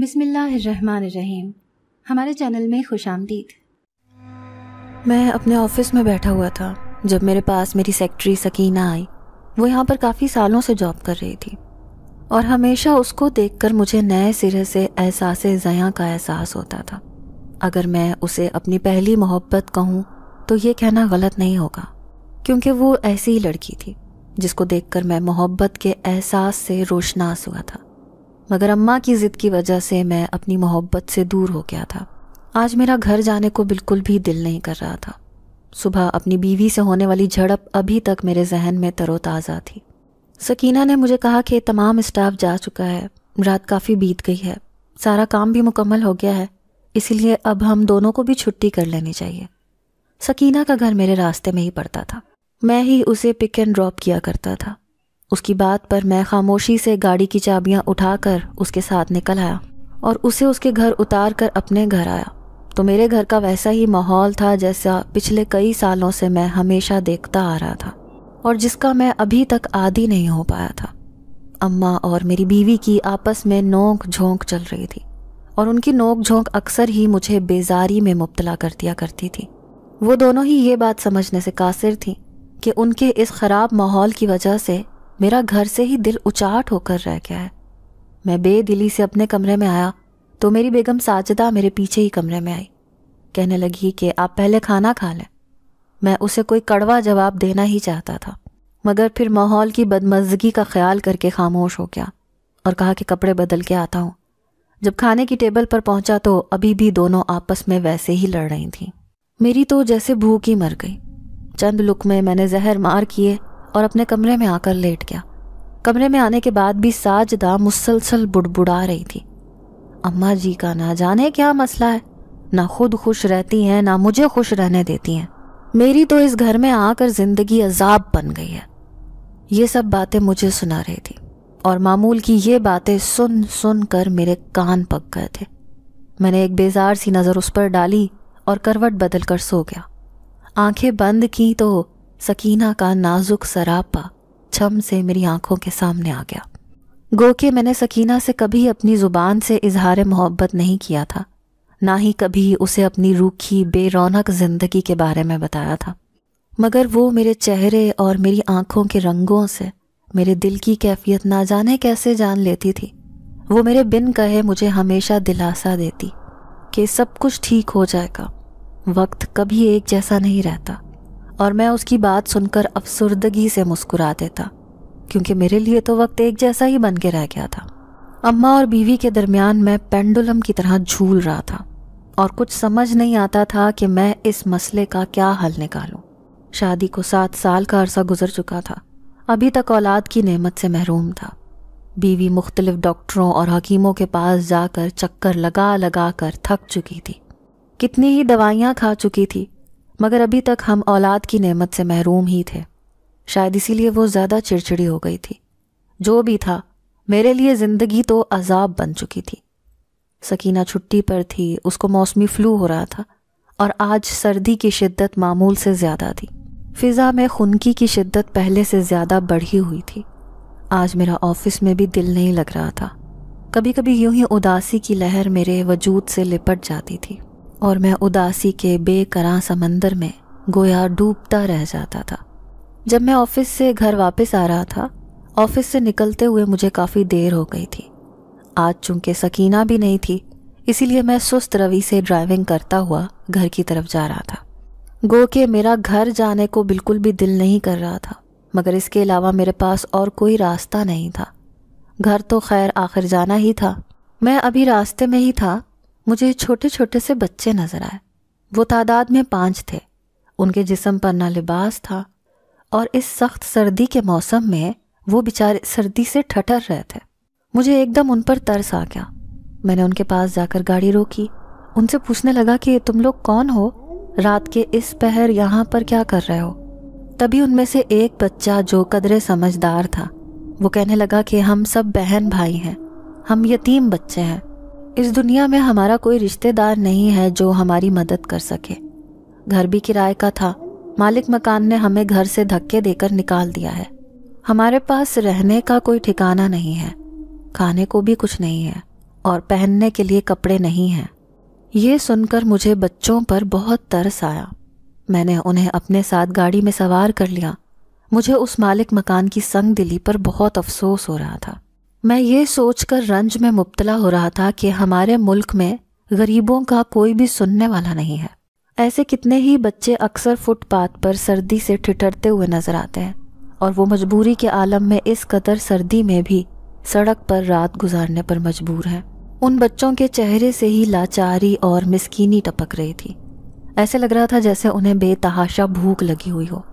बिसमीम हमारे चैनल में खुश आमदीद मैं अपने ऑफिस में बैठा हुआ था जब मेरे पास मेरी सेक्रेटरी सकीना आई वो यहाँ पर काफ़ी सालों से जॉब कर रही थी और हमेशा उसको देखकर मुझे नए सिरे से एहसास जया का एहसास होता था अगर मैं उसे अपनी पहली मोहब्बत कहूँ तो ये कहना गलत नहीं होगा क्योंकि वो ऐसी ही लड़की थी जिसको देखकर मैं मोहब्बत के एहसास से रोशनास हुआ था मगर अम्मा की ज़िद की वजह से मैं अपनी मोहब्बत से दूर हो गया था आज मेरा घर जाने को बिल्कुल भी दिल नहीं कर रहा था सुबह अपनी बीवी से होने वाली झड़प अभी तक मेरे जहन में तरोताज़ा थी सकीना ने मुझे कहा कि तमाम स्टाफ जा चुका है रात काफ़ी बीत गई है सारा काम भी मुकम्मल हो गया है इसीलिए अब हम दोनों को भी छुट्टी कर लेनी चाहिए सकीना का घर मेरे रास्ते में ही पड़ता था मैं ही उसे पिक एंड ड्रॉप किया करता था उसकी बात पर मैं खामोशी से गाड़ी की चाबियां उठाकर उसके साथ निकल आया और उसे उसके घर उतार कर अपने घर आया तो मेरे घर का वैसा ही माहौल था जैसा पिछले कई सालों से मैं हमेशा देखता आ रहा था और जिसका मैं अभी तक आदि नहीं हो पाया था अम्मा और मेरी बीवी की आपस में नोक झोंक चल रही थी और उनकी नोक झोंक अक्सर ही मुझे बेजारी में मुबतला कर दिया करती थी वो दोनों ही ये बात समझने से कासिर थी कि उनके इस ख़राब माहौल की वजह से मेरा घर से ही दिल उचाट होकर रह गया है मैं बेदिली से अपने कमरे में आया तो मेरी बेगम साजदा मेरे पीछे ही कमरे में आई कहने लगी कि आप पहले खाना खा लें मैं उसे कोई कड़वा जवाब देना ही चाहता था मगर फिर माहौल की बदमजगी का ख्याल करके खामोश हो गया और कहा कि कपड़े बदल के आता हूँ जब खाने की टेबल पर पहुंचा तो अभी भी दोनों आपस में वैसे ही लड़ रही थीं मेरी तो जैसे भूख ही मर गई चंद लुक में मैंने जहर मार किए और अपने कमरे में आकर लेट गया कमरे में आने के बाद भी साजदा मुसलसल बुड़बुड़ा रही थी अम्मा जी का ना जाने क्या मसला है ना खुद खुश रहती हैं ना मुझे खुश रहने देती हैं मेरी तो इस घर में आकर जिंदगी अजाब बन गई है ये सब बातें मुझे सुना रही थी और मामूल की ये बातें सुन सुन कर मेरे कान पक गए थे मैंने एक बेजार सी नज़र उस पर डाली और करवट बदल कर सो गया आंखें बंद की तो सकीना का नाजुक सरापा छम से मेरी आंखों के सामने आ गया गो के मैंने सकीना से कभी अपनी ज़ुबान से इजहार मोहब्बत नहीं किया था ना ही कभी उसे अपनी रूखी बेरौनक ज़िंदगी के बारे में बताया था मगर वो मेरे चेहरे और मेरी आंखों के रंगों से मेरे दिल की कैफियत ना जाने कैसे जान लेती थी वो मेरे बिन कहे मुझे हमेशा दिलासा देती कि सब कुछ ठीक हो जाएगा वक्त कभी एक जैसा नहीं रहता और मैं उसकी बात सुनकर अफसुर्दगी से मुस्कुरा देता क्योंकि मेरे लिए तो वक्त एक जैसा ही बन के रह गया था अम्मा और बीवी के दरमियान मैं पेंडुलम की तरह झूल रहा था और कुछ समझ नहीं आता था कि मैं इस मसले का क्या हल निकालूं। शादी को सात साल का अरसा गुजर चुका था अभी तक औलाद की नेमत से महरूम था बीवी मुख्तलिफ डॉक्टरों और हकीमों के पास जाकर चक्कर लगा लगा कर थक चुकी थी कितनी ही दवाइयाँ खा चुकी थी मगर अभी तक हम औलाद की नेमत से महरूम ही थे शायद इसीलिए वो ज़्यादा चिड़चिड़ी हो गई थी जो भी था मेरे लिए ज़िंदगी तो अजाब बन चुकी थी सकीना छुट्टी पर थी उसको मौसमी फ्लू हो रहा था और आज सर्दी की शिद्दत मामूल से ज़्यादा थी फ़िज़ा में खुनकी की शिद्दत पहले से ज़्यादा बढ़ी हुई थी आज मेरा ऑफिस में भी दिल नहीं लग रहा था कभी कभी यूं ही उदासी की लहर मेरे वजूद से लिपट जाती थी और मैं उदासी के बेकरा समंदर में गोया डूबता रह जाता था जब मैं ऑफिस से घर वापस आ रहा था ऑफिस से निकलते हुए मुझे काफ़ी देर हो गई थी आज चूंकि सकीना भी नहीं थी इसीलिए मैं सुस्त रवि से ड्राइविंग करता हुआ घर की तरफ जा रहा था गो के मेरा घर जाने को बिल्कुल भी दिल नहीं कर रहा था मगर इसके अलावा मेरे पास और कोई रास्ता नहीं था घर तो खैर आखिर जाना ही था मैं अभी रास्ते में ही था मुझे छोटे छोटे से बच्चे नजर आए वो तादाद में पांच थे उनके जिसम पर ना लिबास था और इस सख्त सर्दी के मौसम में वो बेचारे सर्दी से ठठर रहे थे मुझे एकदम उन पर तरस आ गया मैंने उनके पास जाकर गाड़ी रोकी उनसे पूछने लगा कि तुम लोग कौन हो रात के इस पहर यहाँ पर क्या कर रहे हो तभी उनमें से एक बच्चा जो कदरे समझदार था वो कहने लगा कि हम सब बहन भाई हैं हम यतीम बच्चे हैं इस दुनिया में हमारा कोई रिश्तेदार नहीं है जो हमारी मदद कर सके घर भी किराए का था मालिक मकान ने हमें घर से धक्के देकर निकाल दिया है हमारे पास रहने का कोई ठिकाना नहीं है खाने को भी कुछ नहीं है और पहनने के लिए कपड़े नहीं हैं ये सुनकर मुझे बच्चों पर बहुत तरस आया मैंने उन्हें अपने साथ गाड़ी में सवार कर लिया मुझे उस मालिक मकान की संग दिली पर बहुत अफसोस हो रहा था मैं ये सोचकर रंज में मुबतला हो रहा था कि हमारे मुल्क में गरीबों का कोई भी सुनने वाला नहीं है ऐसे कितने ही बच्चे अक्सर फुटपाथ पर सर्दी से ठिठरते हुए नजर आते हैं और वो मजबूरी के आलम में इस कदर सर्दी में भी सड़क पर रात गुजारने पर मजबूर हैं उन बच्चों के चेहरे से ही लाचारी और मिसकीनी टपक रही थी ऐसे लग रहा था जैसे उन्हें बेतहाशा भूख लगी हुई हो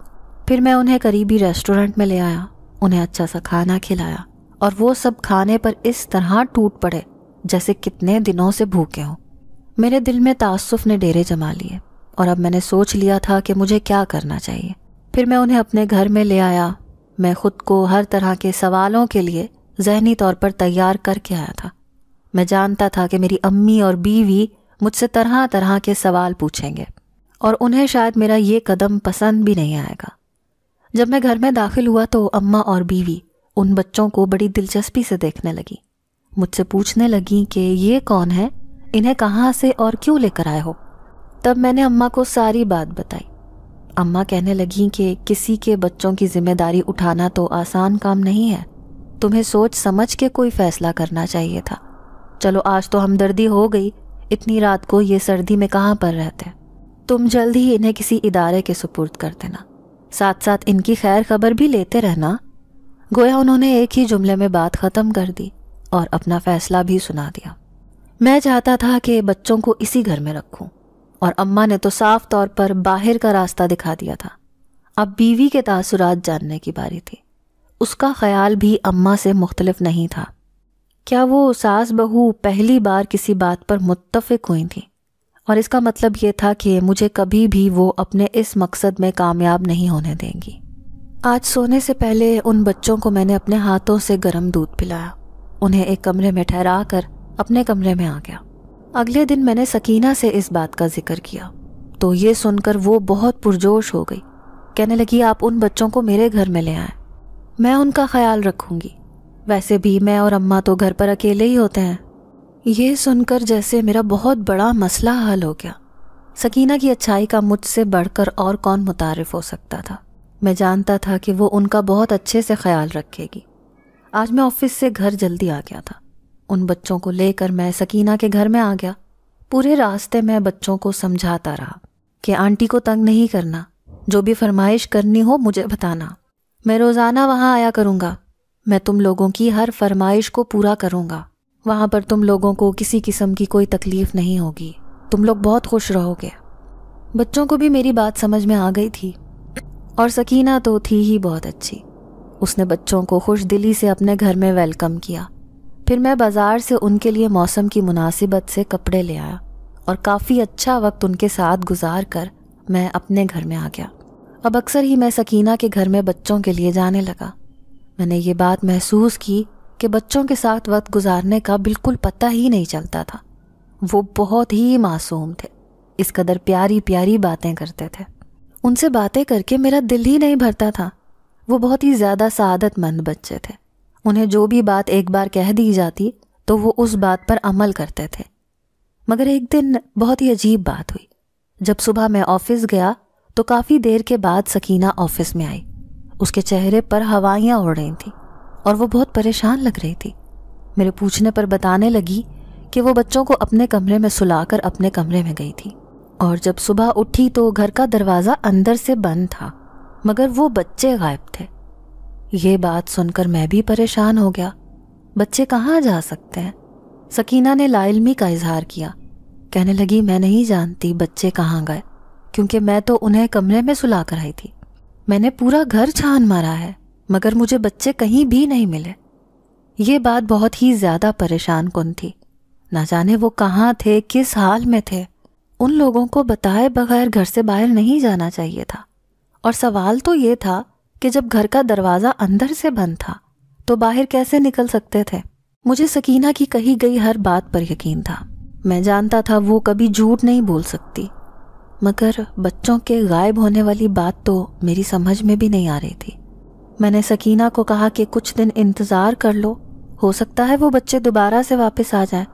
फिर मैं उन्हें करीबी रेस्टोरेंट में ले आया उन्हें अच्छा सा खाना खिलाया और वो सब खाने पर इस तरह टूट पड़े जैसे कितने दिनों से भूखे हों मेरे दिल में तासुफ ने डेरे जमा लिए और अब मैंने सोच लिया था कि मुझे क्या करना चाहिए फिर मैं उन्हें अपने घर में ले आया मैं खुद को हर तरह के सवालों के लिए जहनी तौर पर तैयार करके आया था मैं जानता था कि मेरी अम्मी और बीवी मुझसे तरह तरह के सवाल पूछेंगे और उन्हें शायद मेरा ये कदम पसंद भी नहीं आएगा जब मैं घर में दाखिल हुआ तो अम्मा और बीवी उन बच्चों को बड़ी दिलचस्पी से देखने लगी मुझसे पूछने लगी कि ये कौन है इन्हें कहाँ से और क्यों लेकर आए हो तब मैंने अम्मा को सारी बात बताई अम्मा कहने लगी कि किसी के बच्चों की जिम्मेदारी उठाना तो आसान काम नहीं है तुम्हें सोच समझ के कोई फैसला करना चाहिए था चलो आज तो हमदर्दी हो गई इतनी रात को ये सर्दी में कहाँ पर रहते तुम जल्द ही इन्हें किसी इदारे के सुपुर्द कर देना साथ साथ इनकी खैर खबर भी लेते रहना गोया उन्होंने एक ही जुमले में बात ख़त्म कर दी और अपना फैसला भी सुना दिया मैं चाहता था कि बच्चों को इसी घर में रखूं और अम्मा ने तो साफ तौर पर बाहर का रास्ता दिखा दिया था अब बीवी के तासुरात जानने की बारी थी उसका ख्याल भी अम्मा से मुख्तलफ नहीं था क्या वो सास बहू पहली बार किसी बात पर मुतफिक हुई थी और इसका मतलब ये था कि मुझे कभी भी वो अपने इस मकसद में कामयाब नहीं होने देंगी आज सोने से पहले उन बच्चों को मैंने अपने हाथों से गर्म दूध पिलाया उन्हें एक कमरे में ठहरा कर अपने कमरे में आ गया अगले दिन मैंने सकीना से इस बात का जिक्र किया तो ये सुनकर वो बहुत पुरजोश हो गई कहने लगी आप उन बच्चों को मेरे घर में ले आए मैं उनका ख्याल रखूंगी वैसे भी मैं और अम्मा तो घर पर अकेले ही होते हैं ये सुनकर जैसे मेरा बहुत बड़ा मसला हल हो गया सकीना की अच्छाई का मुझसे बढ़कर और कौन मुतारफ हो सकता था मैं जानता था कि वो उनका बहुत अच्छे से ख्याल रखेगी आज मैं ऑफिस से घर जल्दी आ गया था उन बच्चों को लेकर मैं सकीना के घर में आ गया पूरे रास्ते मैं बच्चों को समझाता रहा कि आंटी को तंग नहीं करना जो भी फरमाइश करनी हो मुझे बताना मैं रोज़ाना वहाँ आया करूंगा मैं तुम लोगों की हर फरमाइश को पूरा करूंगा वहां पर तुम लोगों को किसी किस्म की कोई तकलीफ़ नहीं होगी तुम लोग बहुत खुश रहोगे बच्चों को भी मेरी बात समझ में आ गई थी और सकीना तो थी ही बहुत अच्छी उसने बच्चों को खुश दिली से अपने घर में वेलकम किया फिर मैं बाज़ार से उनके लिए मौसम की मुनासिबत से कपड़े ले आया और काफ़ी अच्छा वक्त उनके साथ गुजार कर मैं अपने घर में आ गया अब अक्सर ही मैं सकीना के घर में बच्चों के लिए जाने लगा मैंने ये बात महसूस की कि बच्चों के साथ वक्त गुजारने का बिल्कुल पता ही नहीं चलता था वो बहुत ही मासूम थे इस कदर प्यारी प्यारी बातें करते थे उनसे बातें करके मेरा दिल ही नहीं भरता था वो बहुत ही ज़्यादा सादतमंद बच्चे थे उन्हें जो भी बात एक बार कह दी जाती तो वो उस बात पर अमल करते थे मगर एक दिन बहुत ही अजीब बात हुई जब सुबह मैं ऑफिस गया तो काफ़ी देर के बाद सकीना ऑफिस में आई उसके चेहरे पर हवाइयाँ उड़ रही थी और वो बहुत परेशान लग रही थी मेरे पूछने पर बताने लगी कि वो बच्चों को अपने कमरे में सुलाकर अपने कमरे में गई थी और जब सुबह उठी तो घर का दरवाज़ा अंदर से बंद था मगर वो बच्चे गायब थे ये बात सुनकर मैं भी परेशान हो गया बच्चे कहाँ जा सकते हैं सकीना ने लाइलमी का इजहार किया कहने लगी मैं नहीं जानती बच्चे कहाँ गए क्योंकि मैं तो उन्हें कमरे में सुला कर आई थी मैंने पूरा घर छान मारा है मगर मुझे बच्चे कहीं भी नहीं मिले ये बात बहुत ही ज़्यादा परेशान कन थी ना जाने वो कहाँ थे किस हाल में थे उन लोगों को बताए बगैर घर से बाहर नहीं जाना चाहिए था और सवाल तो ये था कि जब घर का दरवाज़ा अंदर से बंद था तो बाहर कैसे निकल सकते थे मुझे सकीना की कही गई हर बात पर यकीन था मैं जानता था वो कभी झूठ नहीं बोल सकती मगर बच्चों के गायब होने वाली बात तो मेरी समझ में भी नहीं आ रही थी मैंने सकीना को कहा कि कुछ दिन इंतज़ार कर लो हो सकता है वो बच्चे दोबारा से वापस आ जाएं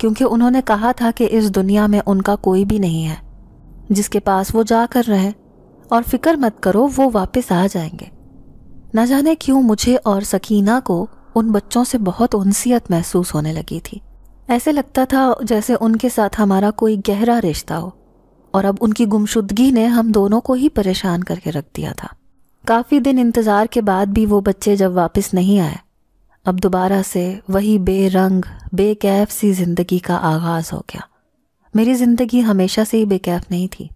क्योंकि उन्होंने कहा था कि इस दुनिया में उनका कोई भी नहीं है जिसके पास वो जा कर रहे और फिक्र मत करो वो वापस आ जाएंगे न जाने क्यों मुझे और सकीना को उन बच्चों से बहुत उनसीयत महसूस होने लगी थी ऐसे लगता था जैसे उनके साथ हमारा कोई गहरा रिश्ता हो और अब उनकी गुमशुदगी ने हम दोनों को ही परेशान करके रख दिया था काफ़ी दिन इंतज़ार के बाद भी वो बच्चे जब वापस नहीं आए अब दोबारा से वही बेरंग बेकैफ सी ज़िंदगी का आगाज़ हो गया मेरी ज़िंदगी हमेशा से ही बेकैफ नहीं थी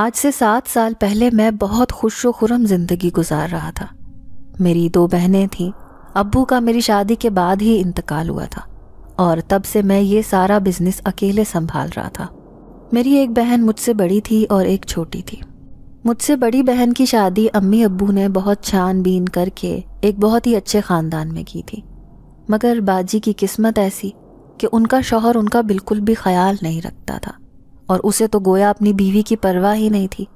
आज से सात साल पहले मैं बहुत खुश खुरम ज़िंदगी गुजार रहा था मेरी दो बहनें थीं अब्बू का मेरी शादी के बाद ही इंतकाल हुआ था और तब से मैं ये सारा बिजनेस अकेले संभाल रहा था मेरी एक बहन मुझसे बड़ी थी और एक छोटी थी मुझसे बड़ी बहन की शादी अम्मी अब्बू ने बहुत छानबीन करके एक बहुत ही अच्छे ख़ानदान में की थी मगर बाजी की किस्मत ऐसी कि उनका शौहर उनका बिल्कुल भी ख्याल नहीं रखता था और उसे तो गोया अपनी बीवी की परवाह ही नहीं थी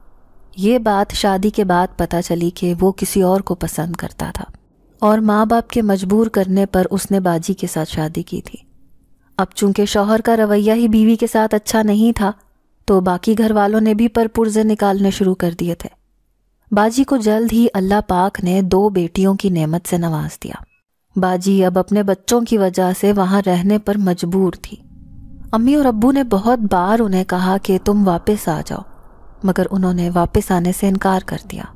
ये बात शादी के बाद पता चली कि वो किसी और को पसंद करता था और माँ बाप के मजबूर करने पर उसने बाजी के साथ शादी की थी अब चूंकि शौहर का रवैया ही बीवी के साथ अच्छा नहीं था तो बाकी घर वालों ने भी पर पुरजे निकालने शुरू कर दिए थे बाजी को जल्द ही अल्लाह पाक ने दो बेटियों की नेमत से नवाज दिया बाजी अब अपने बच्चों की वजह से वहां रहने पर मजबूर थी अम्मी और अब्बू ने बहुत बार उन्हें कहा कि तुम वापस आ जाओ मगर उन्होंने वापस आने से इनकार कर दिया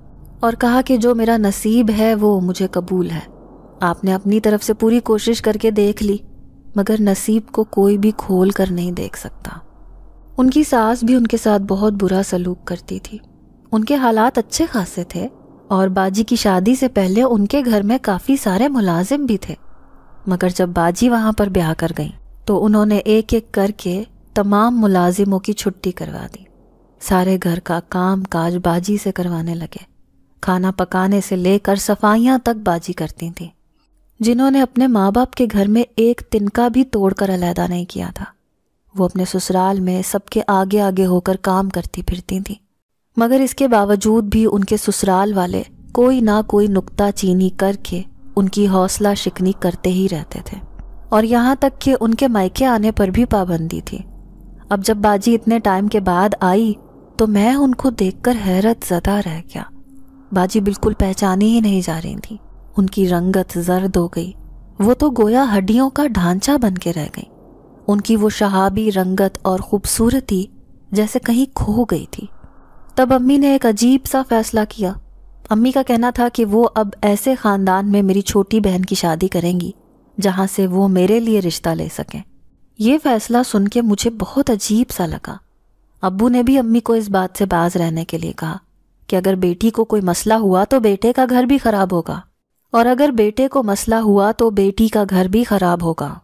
और कहा कि जो मेरा नसीब है वो मुझे कबूल है आपने अपनी तरफ से पूरी कोशिश करके देख ली मगर नसीब को कोई भी खोल कर नहीं देख सकता उनकी सास भी उनके साथ बहुत बुरा सलूक करती थी उनके हालात अच्छे खासे थे और बाजी की शादी से पहले उनके घर में काफ़ी सारे मुलाजिम भी थे मगर जब बाजी वहाँ पर ब्याह कर गई तो उन्होंने एक एक करके तमाम मुलाजिमों की छुट्टी करवा दी सारे घर का काम काज बाजी से करवाने लगे खाना पकाने से लेकर सफाइयाँ तक बाजी करती थी जिन्होंने अपने माँ बाप के घर में एक तिनका भी तोड़कर अलहदा नहीं किया था वो अपने ससुराल में सबके आगे आगे होकर काम करती फिरती थी मगर इसके बावजूद भी उनके ससुराल वाले कोई ना कोई नुकता चीनी करके उनकी हौसला शिकनी करते ही रहते थे और यहाँ तक कि उनके मायके आने पर भी पाबंदी थी अब जब बाजी इतने टाइम के बाद आई तो मैं उनको देखकर हैरत ज़दा रह गया बाजी बिल्कुल पहचानी ही नहीं जा रही थी उनकी रंगत जर्द हो गई वो तो गोया हड्डियों का ढांचा बन के रह गई उनकी वो शहाबी रंगत और खूबसूरती जैसे कहीं खो गई थी तब अम्मी ने एक अजीब सा फैसला किया अम्मी का कहना था कि वो अब ऐसे ख़ानदान में मेरी छोटी बहन की शादी करेंगी जहाँ से वो मेरे लिए रिश्ता ले सकें ये फैसला सुन के मुझे बहुत अजीब सा लगा अब्बू ने भी अम्मी को इस बात से बाज रहने के लिए कहा कि अगर बेटी को कोई मसला हुआ तो बेटे का घर भी खराब होगा और अगर बेटे को मसला हुआ तो बेटी का घर भी खराब होगा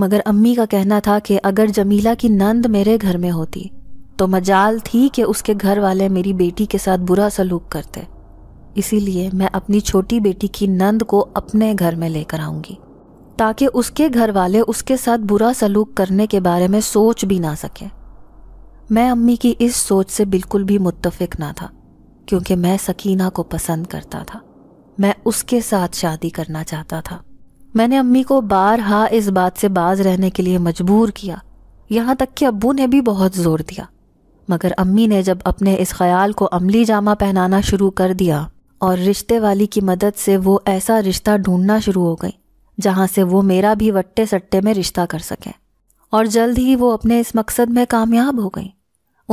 मगर अम्मी का कहना था कि अगर जमीला की नंद मेरे घर में होती तो मजाल थी कि उसके घर वाले मेरी बेटी के साथ बुरा सलूक करते इसीलिए मैं अपनी छोटी बेटी की नंद को अपने घर में लेकर आऊंगी ताकि उसके घर वाले उसके साथ बुरा सलूक करने के बारे में सोच भी ना सकें मैं अम्मी की इस सोच से बिल्कुल भी मुत्तफिक ना था क्योंकि मैं सकीना को पसंद करता था मैं उसके साथ शादी करना चाहता था मैंने अम्मी को बार हा इस बात से बाज रहने के लिए मजबूर किया यहाँ तक कि अब्बू ने भी बहुत जोर दिया मगर अम्मी ने जब अपने इस ख्याल को अमली जामा पहनाना शुरू कर दिया और रिश्ते वाली की मदद से वो ऐसा रिश्ता ढूंढना शुरू हो गई जहाँ से वो मेरा भी वट्टे सट्टे में रिश्ता कर सकें और जल्द ही वो अपने इस मकसद में कामयाब हो गई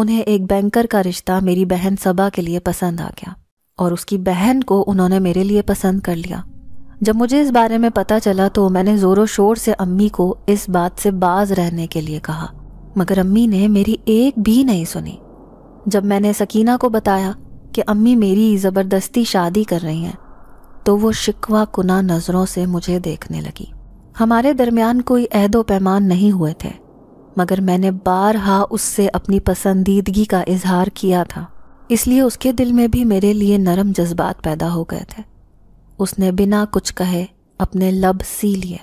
उन्हें एक बैंकर का रिश्ता मेरी बहन सबा के लिए पसंद आ गया और उसकी बहन को उन्होंने मेरे लिए पसंद कर लिया जब मुझे इस बारे में पता चला तो मैंने ज़ोरों शोर से अम्मी को इस बात से बाज रहने के लिए कहा मगर अम्मी ने मेरी एक भी नहीं सुनी जब मैंने सकीना को बताया कि अम्मी मेरी ज़बरदस्ती शादी कर रही हैं तो वो शिकवा कुना नज़रों से मुझे देखने लगी हमारे दरमियान कोई अहदो पैमान नहीं हुए थे मगर मैंने बारहा उससे अपनी पसंदीदगी का इजहार किया था इसलिए उसके दिल में भी मेरे लिए नरम जज्बात पैदा हो गए थे उसने बिना कुछ कहे अपने लब सी लिए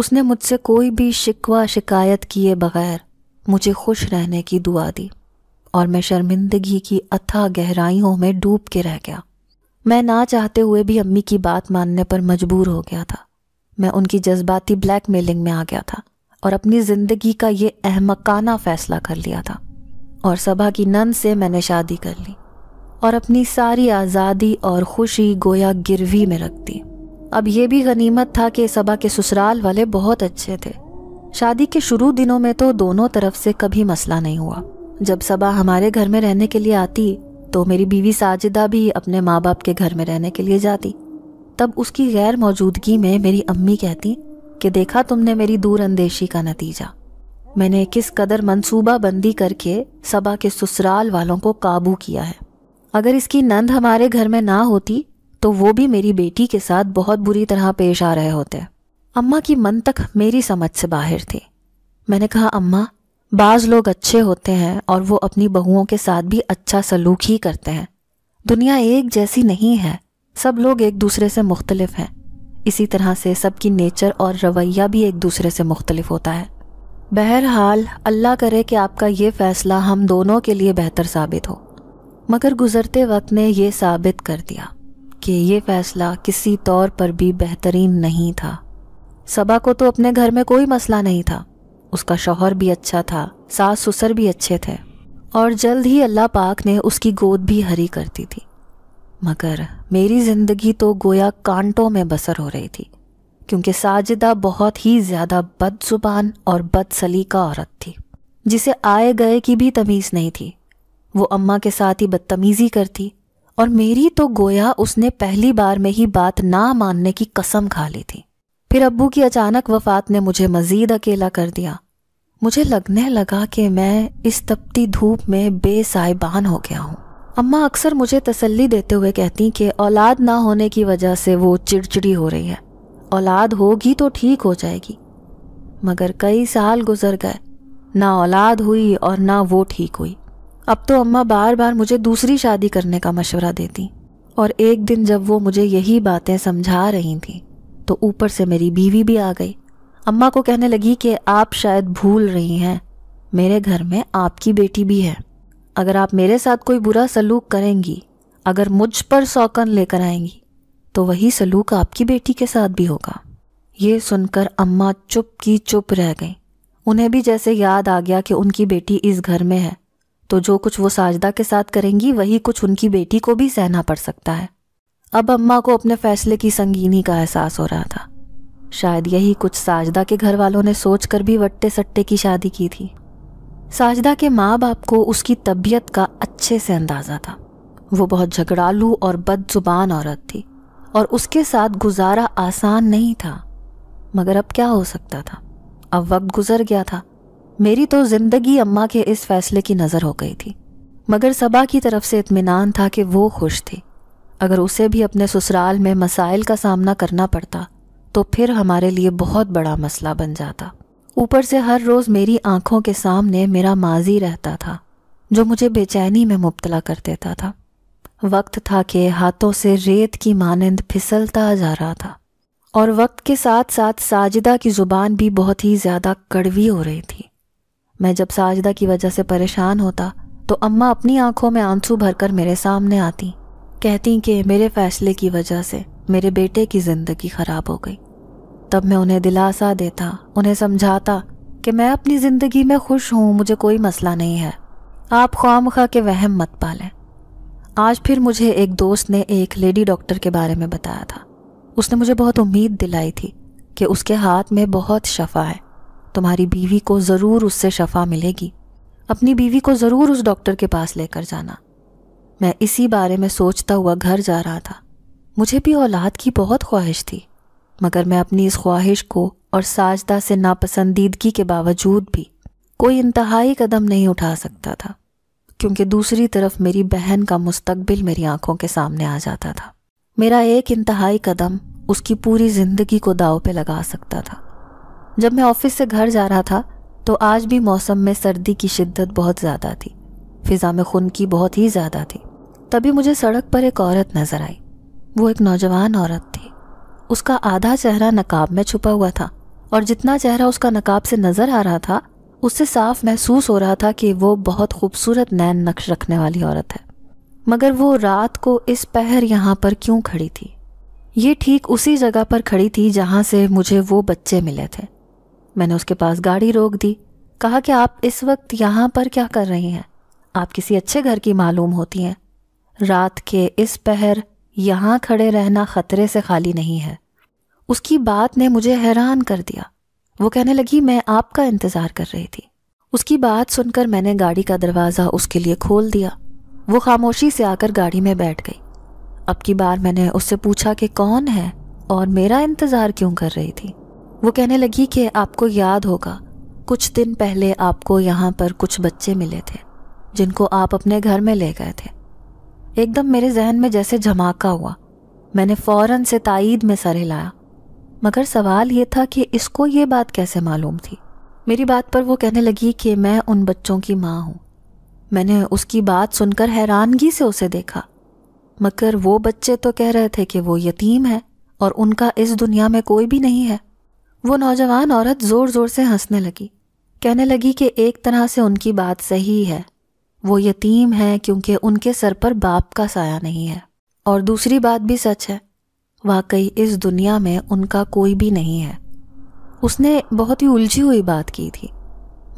उसने मुझसे कोई भी शिकवा शिकायत किए बगैर मुझे खुश रहने की दुआ दी और मैं शर्मिंदगी की अथा गहराइयों में डूब के रह गया मैं ना चाहते हुए भी अम्मी की बात मानने पर मजबूर हो गया था मैं उनकी जज्बाती ब्लैकमेलिंग में आ गया था और अपनी ज़िंदगी का ये अहमकाना फ़ैसला कर लिया था और सभा की नन से मैंने शादी कर ली और अपनी सारी आज़ादी और खुशी गोया गिरवी में रख दी अब यह भी गनीमत था कि सबा के ससुराल वाले बहुत अच्छे थे शादी के शुरू दिनों में तो दोनों तरफ से कभी मसला नहीं हुआ जब सबा हमारे घर में रहने के लिए आती तो मेरी बीवी साजिदा भी अपने माँ बाप के घर में रहने के लिए जाती तब उसकी गैर मौजूदगी में मेरी अम्मी कहती कि देखा तुमने मेरी दूर अंदेशी का नतीजा मैंने किस कदर बंदी करके सबा के ससुराल वालों को काबू किया है अगर इसकी नंद हमारे घर में ना होती तो वो भी मेरी बेटी के साथ बहुत बुरी तरह पेश आ रहे होते अम्मा की मन तक मेरी समझ से बाहर थी मैंने कहा अम्मा बाज लोग अच्छे होते हैं और वो अपनी बहुओं के साथ भी अच्छा सलूक ही करते हैं दुनिया एक जैसी नहीं है सब लोग एक दूसरे से मुख्तलिफ हैं इसी तरह से सबकी नेचर और रवैया भी एक दूसरे से मुख्तलिफ होता है बहरहाल अल्लाह करे कि आपका ये फ़ैसला हम दोनों के लिए बेहतर साबित हो मगर गुजरते वक्त ने यह साबित कर दिया कि यह फैसला किसी तौर पर भी बेहतरीन नहीं था सबा को तो अपने घर में कोई मसला नहीं था उसका शौहर भी अच्छा था सास ससुर भी अच्छे थे और जल्द ही अल्लाह पाक ने उसकी गोद भी हरी कर दी थी मगर मेरी ज़िंदगी तो गोया कांटों में बसर हो रही थी क्योंकि साजिदा बहुत ही ज़्यादा बदजुबान और बदसलीका औरत थी जिसे आए गए की भी तमीज़ नहीं थी वो अम्मा के साथ ही बदतमीजी करती और मेरी तो गोया उसने पहली बार में ही बात ना मानने की कसम खा ली थी फिर अब्बू की अचानक वफात ने मुझे मजीद अकेला कर दिया मुझे लगने लगा कि मैं इस तपती धूप में बेसाइबान हो गया हूँ अम्मा अक्सर मुझे तसल्ली देते हुए कहती कि औलाद ना होने की वजह से वो चिड़चिड़ी हो रही है औलाद होगी तो ठीक हो जाएगी मगर कई साल गुजर गए ना औलाद हुई और ना वो ठीक हुई अब तो अम्मा बार बार मुझे दूसरी शादी करने का मशवरा देती और एक दिन जब वो मुझे यही बातें समझा रही थी तो ऊपर से मेरी बीवी भी आ गई अम्मा को कहने लगी कि आप शायद भूल रही हैं मेरे घर में आपकी बेटी भी है अगर आप मेरे साथ कोई बुरा सलूक करेंगी अगर मुझ पर सौकन लेकर आएंगी तो वही सलूक आपकी बेटी के साथ भी होगा ये सुनकर अम्मा चुप की चुप रह गई उन्हें भी जैसे याद आ गया कि उनकी बेटी इस घर में है तो जो कुछ वो साजदा के साथ करेंगी वही कुछ उनकी बेटी को भी सहना पड़ सकता है अब अम्मा को अपने फैसले की संगीनी का एहसास हो रहा था शायद यही कुछ साजदा के घर वालों ने सोच कर भी वट्टे सट्टे की शादी की थी साजदा के माँ बाप को उसकी तबीयत का अच्छे से अंदाज़ा था वो बहुत झगड़ालू और बदजुबान औरत थी और उसके साथ गुजारा आसान नहीं था मगर अब क्या हो सकता था अब वक्त गुजर गया था मेरी तो जिंदगी अम्मा के इस फैसले की नज़र हो गई थी मगर सबा की तरफ से इतमान था कि वो खुश थी अगर उसे भी अपने ससुराल में मसाइल का सामना करना पड़ता तो फिर हमारे लिए बहुत बड़ा मसला बन जाता ऊपर से हर रोज़ मेरी आंखों के सामने मेरा माजी रहता था जो मुझे बेचैनी में मुबतला कर देता था वक्त था कि हाथों से रेत की मानंद फिसलता जा रहा था और वक्त के साथ साथ साजिदा की ज़ुबान भी बहुत ही ज़्यादा कड़वी हो रही थी मैं जब साजदा की वजह से परेशान होता तो अम्मा अपनी आंखों में आंसू भरकर मेरे सामने आती कहती कि मेरे फैसले की वजह से मेरे बेटे की ज़िंदगी ख़राब हो गई तब मैं उन्हें दिलासा देता उन्हें समझाता कि मैं अपनी ज़िंदगी में खुश हूं मुझे कोई मसला नहीं है आप खाम खा के वहम मत पालें आज फिर मुझे एक दोस्त ने एक लेडी डॉक्टर के बारे में बताया था उसने मुझे बहुत उम्मीद दिलाई थी कि उसके हाथ में बहुत शफा है तुम्हारी बीवी को ज़रूर उससे शफा मिलेगी अपनी बीवी को ज़रूर उस डॉक्टर के पास लेकर जाना मैं इसी बारे में सोचता हुआ घर जा रहा था मुझे भी औलाद की बहुत ख्वाहिश थी मगर मैं अपनी इस ख्वाहिश को और साजदा से नापसंदीदगी के बावजूद भी कोई इंतहाई कदम नहीं उठा सकता था क्योंकि दूसरी तरफ मेरी बहन का मुस्तबिल मेरी आंखों के सामने आ जाता था मेरा एक इंतहाई कदम उसकी पूरी ज़िंदगी को दाव पे लगा सकता था जब मैं ऑफिस से घर जा रहा था तो आज भी मौसम में सर्दी की शिद्दत बहुत ज़्यादा थी फिज़ा में खून की बहुत ही ज़्यादा थी तभी मुझे सड़क पर एक औरत नज़र आई वो एक नौजवान औरत थी उसका आधा चेहरा नकाब में छुपा हुआ था और जितना चेहरा उसका नकाब से नज़र आ रहा था उससे साफ महसूस हो रहा था कि वो बहुत खूबसूरत नैन नक्श रखने वाली औरत है मगर वो रात को इस पहर यहाँ पर क्यों खड़ी थी ये ठीक उसी जगह पर खड़ी थी जहाँ से मुझे वो बच्चे मिले थे मैंने उसके पास गाड़ी रोक दी कहा कि आप इस वक्त यहाँ पर क्या कर रही हैं आप किसी अच्छे घर की मालूम होती हैं रात के इस पहर यहाँ खड़े रहना ख़तरे से खाली नहीं है उसकी बात ने मुझे हैरान कर दिया वो कहने लगी मैं आपका इंतज़ार कर रही थी उसकी बात सुनकर मैंने गाड़ी का दरवाज़ा उसके लिए खोल दिया वो खामोशी से आकर गाड़ी में बैठ गई अब की बार मैंने उससे पूछा कि कौन है और मेरा इंतज़ार क्यों कर रही थी वो कहने लगी कि आपको याद होगा कुछ दिन पहले आपको यहाँ पर कुछ बच्चे मिले थे जिनको आप अपने घर में ले गए थे एकदम मेरे जहन में जैसे झमाका हुआ मैंने फ़ौरन से तइद में सर हिलाया मगर सवाल ये था कि इसको ये बात कैसे मालूम थी मेरी बात पर वो कहने लगी कि मैं उन बच्चों की माँ हूँ मैंने उसकी बात सुनकर हैरानगी से उसे देखा मगर वो बच्चे तो कह रहे थे कि वो यतीम है और उनका इस दुनिया में कोई भी नहीं है वो नौजवान औरत ज़ोर ज़ोर से हंसने लगी कहने लगी कि एक तरह से उनकी बात सही है वो यतीम है क्योंकि उनके सर पर बाप का साया नहीं है और दूसरी बात भी सच है वाकई इस दुनिया में उनका कोई भी नहीं है उसने बहुत ही उलझी हुई बात की थी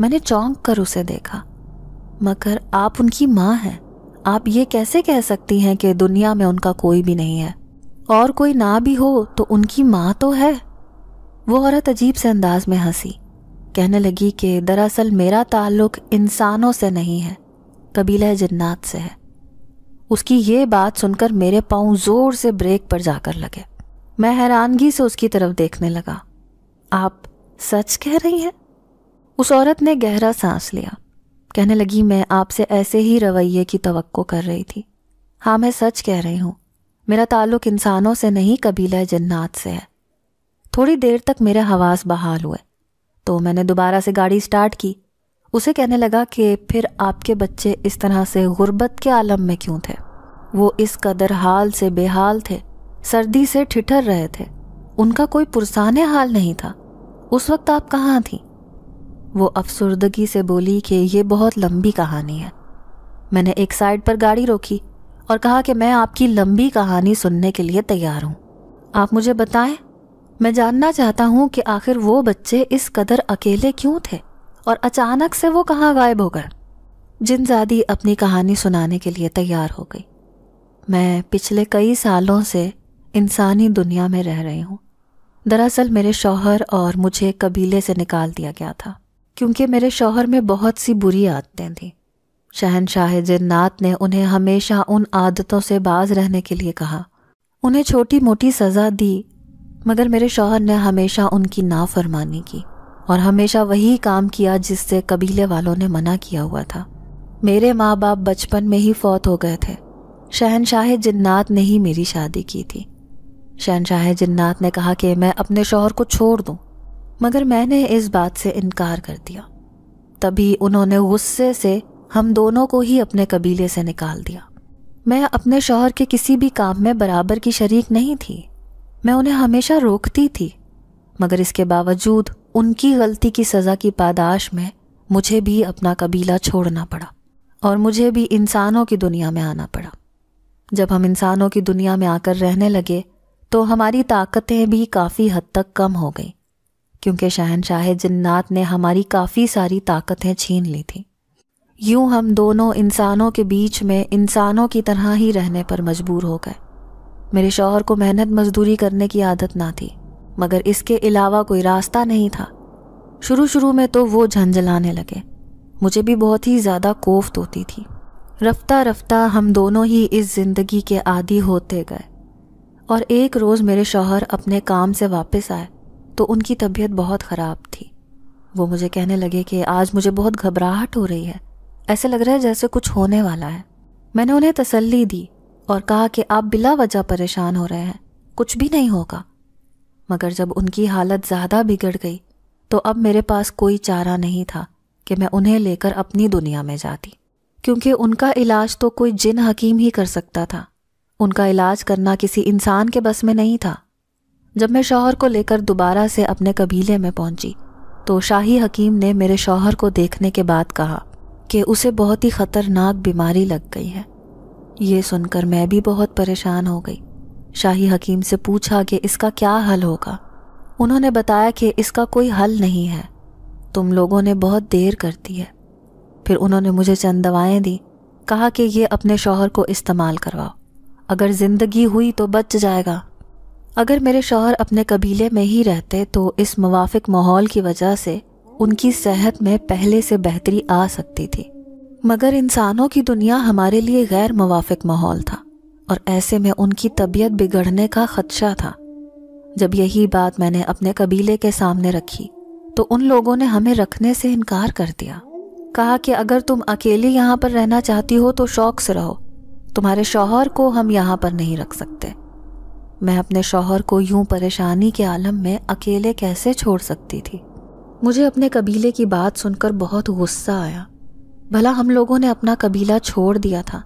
मैंने चौंक कर उसे देखा मगर आप उनकी माँ हैं आप ये कैसे कह सकती हैं कि दुनिया में उनका कोई भी नहीं है और कोई ना भी हो तो उनकी माँ तो है वो औरत अजीब से अंदाज में हंसी कहने लगी कि दरअसल मेरा ताल्लुक इंसानों से नहीं है कबीला जन्नात से है उसकी ये बात सुनकर मेरे पाँव ज़ोर से ब्रेक पर जाकर लगे मैं हैरानगी से उसकी तरफ देखने लगा आप सच कह रही हैं उस औरत ने गहरा सांस लिया कहने लगी मैं आपसे ऐसे ही रवैये की तवक्को कर रही थी हाँ मैं सच कह रही हूँ मेरा ताल्लुक इंसानों से नहीं कबीला जन्नात से है थोड़ी देर तक मेरे हवास बहाल हुए तो मैंने दोबारा से गाड़ी स्टार्ट की उसे कहने लगा कि फिर आपके बच्चे इस तरह से गुर्बत के आलम में क्यों थे वो इस कदर हाल से बेहाल थे सर्दी से ठिठर रहे थे उनका कोई पुरसान हाल नहीं था उस वक्त आप कहाँ थी वो अफसरदगी से बोली कि ये बहुत लंबी कहानी है मैंने एक साइड पर गाड़ी रोकी और कहा कि मैं आपकी लंबी कहानी सुनने के लिए तैयार हूँ आप मुझे बताएं मैं जानना चाहता हूँ कि आखिर वो बच्चे इस कदर अकेले क्यों थे और अचानक से वो कहाँ गायब हो गए जिनजादी अपनी कहानी सुनाने के लिए तैयार हो गई मैं पिछले कई सालों से इंसानी दुनिया में रह रही हूँ दरअसल मेरे शौहर और मुझे कबीले से निकाल दिया गया था क्योंकि मेरे शौहर में बहुत सी बुरी आदतें थीं शहनशाह जिन्नात ने उन्हें हमेशा उन आदतों से बाज रहने के लिए कहा उन्हें छोटी मोटी सज़ा दी मगर मेरे शोहर ने हमेशा उनकी नाफरमानी की और हमेशा वही काम किया जिससे कबीले वालों ने मना किया हुआ था मेरे माँ बाप बचपन में ही फौत हो गए थे शहनशाह जिन्नात ने ही मेरी शादी की थी शहनशाह जिन्नात ने कहा कि मैं अपने शोहर को छोड़ दूँ मगर मैंने इस बात से इनकार कर दिया तभी उन्होंने गुस्से से हम दोनों को ही अपने कबीले से निकाल दिया मैं अपने शोहर के किसी भी काम में बराबर की शरीक नहीं थी मैं उन्हें हमेशा रोकती थी मगर इसके बावजूद उनकी गलती की सज़ा की पादाश में मुझे भी अपना कबीला छोड़ना पड़ा और मुझे भी इंसानों की दुनिया में आना पड़ा जब हम इंसानों की दुनिया में आकर रहने लगे तो हमारी ताकतें भी काफ़ी हद तक कम हो गई क्योंकि शहनशाह जिन्नात ने हमारी काफ़ी सारी ताकतें छीन ली थीं यूं हम दोनों इंसानों के बीच में इंसानों की तरह ही रहने पर मजबूर हो गए मेरे शौहर को मेहनत मजदूरी करने की आदत ना थी मगर इसके अलावा कोई रास्ता नहीं था शुरू शुरू में तो वो झंझलाने लगे मुझे भी बहुत ही ज़्यादा कोफ्त होती थी रफ्ता रफ्ता हम दोनों ही इस ज़िंदगी के आदि होते गए और एक रोज़ मेरे शौहर अपने काम से वापस आए तो उनकी तबीयत बहुत ख़राब थी वो मुझे कहने लगे कि आज मुझे बहुत घबराहट हो रही है ऐसे लग रहा है जैसे कुछ होने वाला है मैंने उन्हें तसल्ली दी और कहा कि आप बिला वजह परेशान हो रहे हैं कुछ भी नहीं होगा मगर जब उनकी हालत ज़्यादा बिगड़ गई तो अब मेरे पास कोई चारा नहीं था कि मैं उन्हें लेकर अपनी दुनिया में जाती क्योंकि उनका इलाज तो कोई जिन हकीम ही कर सकता था उनका इलाज करना किसी इंसान के बस में नहीं था जब मैं शौहर को लेकर दोबारा से अपने कबीले में पहुंची तो शाही हकीम ने मेरे शौहर को देखने के बाद कहा कि उसे बहुत ही ख़तरनाक बीमारी लग गई है ये सुनकर मैं भी बहुत परेशान हो गई शाही हकीम से पूछा कि इसका क्या हल होगा उन्होंने बताया कि इसका कोई हल नहीं है तुम लोगों ने बहुत देर कर दी है फिर उन्होंने मुझे चंद दवाएँ दी कहा कि ये अपने शौहर को इस्तेमाल करवाओ अगर ज़िंदगी हुई तो बच जाएगा अगर मेरे शौहर अपने कबीले में ही रहते तो इस मुवाफिक माहौल की वजह से उनकी सेहत में पहले से बेहतरी आ सकती थी मगर इंसानों की दुनिया हमारे लिए गैर मुवाफिक माहौल था और ऐसे में उनकी तबीयत बिगड़ने का खदशा था जब यही बात मैंने अपने कबीले के सामने रखी तो उन लोगों ने हमें रखने से इनकार कर दिया कहा कि अगर तुम अकेले यहाँ पर रहना चाहती हो तो शौक से रहो तुम्हारे शौहर को हम यहाँ पर नहीं रख सकते मैं अपने शौहर को यूं परेशानी के आलम में अकेले कैसे छोड़ सकती थी मुझे अपने कबीले की बात सुनकर बहुत गुस्सा आया भला हम लोगों ने अपना कबीला छोड़ दिया था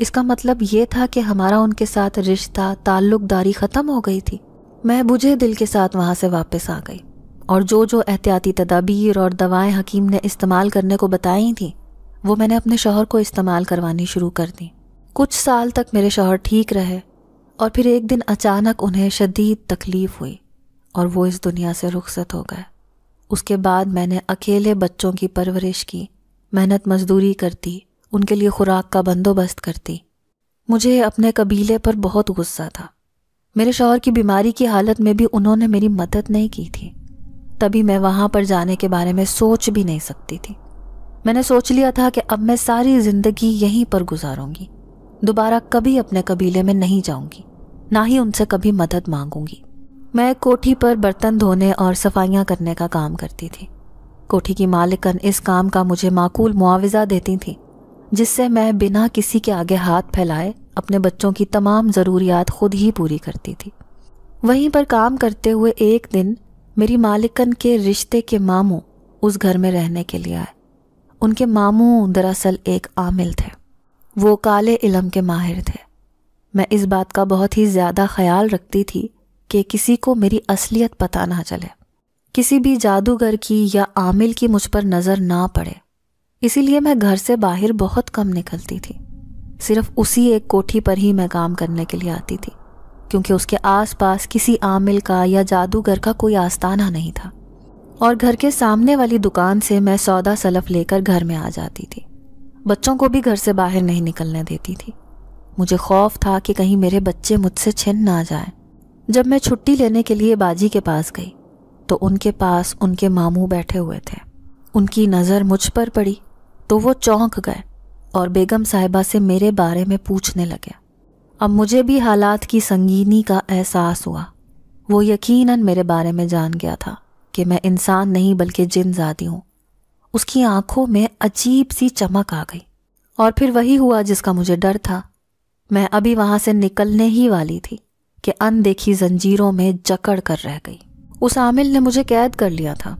इसका मतलब ये था कि हमारा उनके साथ रिश्ता ताल्लुकदारी ख़त्म हो गई थी मैं बुझे दिल के साथ वहाँ से वापस आ गई और जो जो एहतियाती तदाबीर और दवाएं हकीम ने इस्तेमाल करने को बताई थी वो मैंने अपने शोहर को इस्तेमाल करवानी शुरू कर दी कुछ साल तक मेरे शोहर ठीक रहे और फिर एक दिन अचानक उन्हें शदीद तकलीफ़ हुई और वो इस दुनिया से रुखसत हो गए उसके बाद मैंने अकेले बच्चों की परवरिश की मेहनत मजदूरी करती उनके लिए खुराक का बंदोबस्त करती मुझे अपने कबीले पर बहुत गुस्सा था मेरे शौहर की बीमारी की हालत में भी उन्होंने मेरी मदद नहीं की थी तभी मैं वहाँ पर जाने के बारे में सोच भी नहीं सकती थी मैंने सोच लिया था कि अब मैं सारी ज़िंदगी यहीं पर गुजारूंगी दोबारा कभी अपने कबीले में नहीं जाऊंगी ना ही उनसे कभी मदद मांगूंगी मैं कोठी पर बर्तन धोने और सफाइयाँ करने का काम करती थी कोठी की मालिकन इस काम का मुझे माकूल मुआवजा देती थी जिससे मैं बिना किसी के आगे हाथ फैलाए अपने बच्चों की तमाम ज़रूरियात खुद ही पूरी करती थी वहीं पर काम करते हुए एक दिन मेरी मालिकन के रिश्ते के मामू उस घर में रहने के लिए आए उनके मामू दरअसल एक आमिल थे वो काले इलम के माहिर थे मैं इस बात का बहुत ही ज़्यादा ख्याल रखती थी कि किसी को मेरी असलियत पता ना चले किसी भी जादूगर की या आमिल की मुझ पर नज़र ना पड़े इसीलिए मैं घर से बाहर बहुत कम निकलती थी सिर्फ उसी एक कोठी पर ही मैं काम करने के लिए आती थी क्योंकि उसके आसपास किसी आमिल का या जादूगर का कोई आस्ताना नहीं था और घर के सामने वाली दुकान से मैं सौदा सलफ लेकर घर में आ जाती थी बच्चों को भी घर से बाहर नहीं निकलने देती थी मुझे खौफ था कि कहीं मेरे बच्चे मुझसे छिन ना जाए जब मैं छुट्टी लेने के लिए बाजी के पास गई तो उनके पास उनके मामू बैठे हुए थे उनकी नज़र मुझ पर पड़ी तो वो चौंक गए और बेगम साहिबा से मेरे बारे में पूछने लगे अब मुझे भी हालात की संगीनी का एहसास हुआ वो यकीनन मेरे बारे में जान गया था कि मैं इंसान नहीं बल्कि जिन जाती हूँ उसकी आंखों में अजीब सी चमक आ गई और फिर वही हुआ जिसका मुझे डर था मैं अभी वहां से निकलने ही वाली थी कि अनदेखी जंजीरों में जकड़ कर रह गई उस आमिल ने मुझे कैद कर लिया था